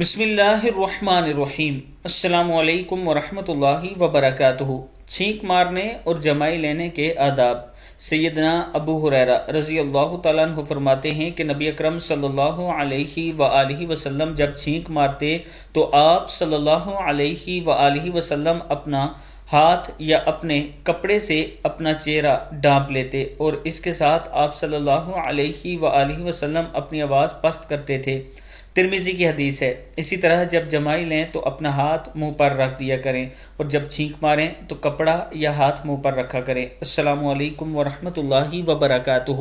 बसमीम् अल्लाम वरहमतुल्लाहि वबरकातुहु छींक मारने और जमाई लेने के आदाब सैदना अबू हुरैरा रज़ी अल्लाह तु फरमाते हैं कि नबी अकरम सल्लल्लाहु अलैहि व वसल्लम जब छींक मारते तो आप सल्लल्लाहु अलैहि व वसल्लम अपना हाथ या अपने कपड़े से अपना चेहरा डांप लेते और इसके साथ आप सल्लल्लाहु अलैहि व वसल्लम अपनी आवाज़ पस्त करते थे तिरमिजी की हदीस है इसी तरह जब जमाई लें तो अपना हाथ मुंह पर रख दिया करें और जब छींक मारें तो कपड़ा या हाथ मुंह पर रखा करें असलकम वरहमल वबरकू